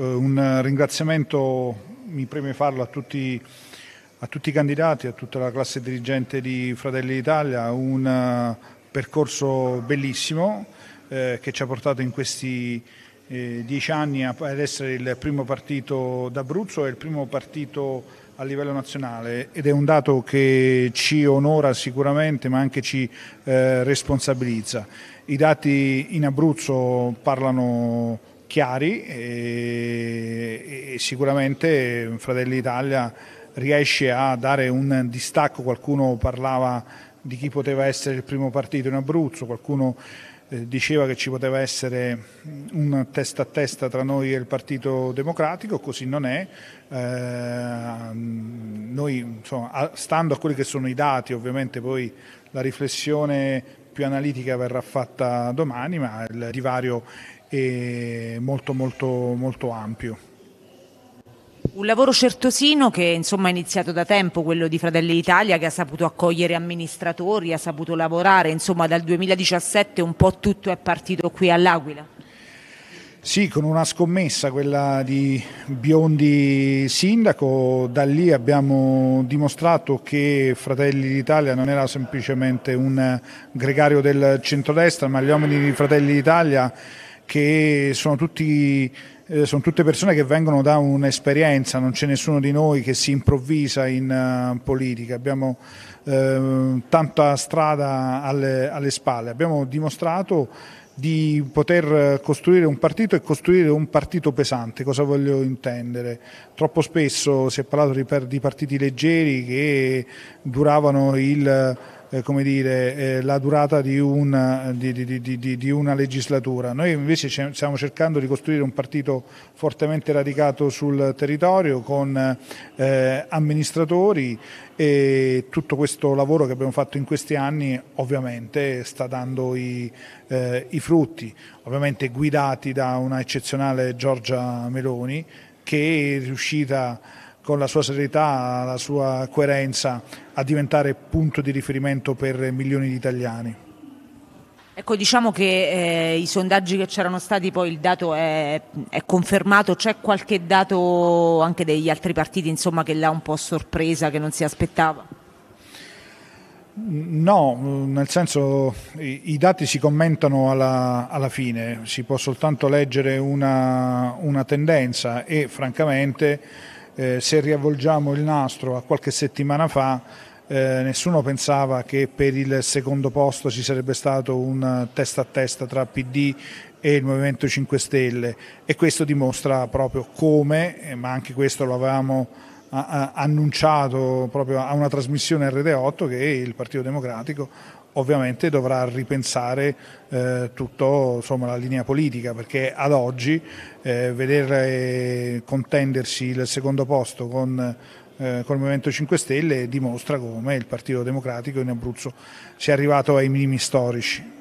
Eh, un ringraziamento, mi preme farlo, a tutti, a tutti, i candidati, a tutta la classe dirigente di Fratelli d'Italia, un eh, percorso bellissimo eh, che ci ha portato in questi eh, dieci anni ad essere il primo partito d'Abruzzo e il primo partito a livello nazionale ed è un dato che ci onora sicuramente ma anche ci eh, responsabilizza. I dati in Abruzzo parlano chiari e, e sicuramente Fratelli Italia riesce a dare un distacco, qualcuno parlava di chi poteva essere il primo partito in Abruzzo, qualcuno eh, diceva che ci poteva essere mm, un testa a testa tra noi e il Partito Democratico, così non è. Eh, noi, insomma, stando a quelli che sono i dati, ovviamente poi la riflessione più analitica verrà fatta domani, ma il divario e molto, molto, molto ampio. Un lavoro certosino che insomma, è iniziato da tempo, quello di Fratelli d'Italia, che ha saputo accogliere amministratori, ha saputo lavorare, insomma dal 2017 un po' tutto è partito qui all'Aquila. Sì, con una scommessa, quella di Biondi Sindaco, da lì abbiamo dimostrato che Fratelli d'Italia non era semplicemente un gregario del centrodestra, ma gli uomini di Fratelli d'Italia che sono, tutti, eh, sono tutte persone che vengono da un'esperienza, non c'è nessuno di noi che si improvvisa in uh, politica, abbiamo eh, tanta strada alle, alle spalle, abbiamo dimostrato di poter costruire un partito e costruire un partito pesante. Cosa voglio intendere? Troppo spesso si è parlato di, partiti leggeri che duravano il eh, come dire, eh, la durata di una, di, di, di una, legislatura. Noi invece stiamo cercando di costruire un partito fortemente radicato sul territorio con eh, amministratori e tutto questo lavoro che abbiamo fatto in questi anni ovviamente sta dando i, eh, i frutti, ovviamente guidati da una eccezionale Giorgia Meloni che è riuscita a con la sua serietà, la sua coerenza, a diventare punto di riferimento per milioni di italiani. Ecco, diciamo che eh, i sondaggi che c'erano stati, poi il dato è, è, confermato, c'è qualche dato anche degli altri partiti insomma, che l'ha un po' sorpresa, che non si aspettava? No, nel senso i, i dati si commentano alla, alla, fine, si può soltanto leggere una, una tendenza e francamente eh, se riavvolgiamo il nastro a qualche settimana fa, eh, nessuno pensava che per il secondo posto ci sarebbe stato un testa a testa tra PD e il Movimento 5 Stelle e questo dimostra proprio come, eh, ma anche questo lo avevamo annunciato proprio a una trasmissione RD8 che il Partito Democratico ovviamente dovrà ripensare eh, tutta la linea politica perché ad oggi eh, vedere eh, contendersi il secondo posto con eh, col Movimento 5 Stelle dimostra come il Partito Democratico in Abruzzo sia arrivato ai minimi storici.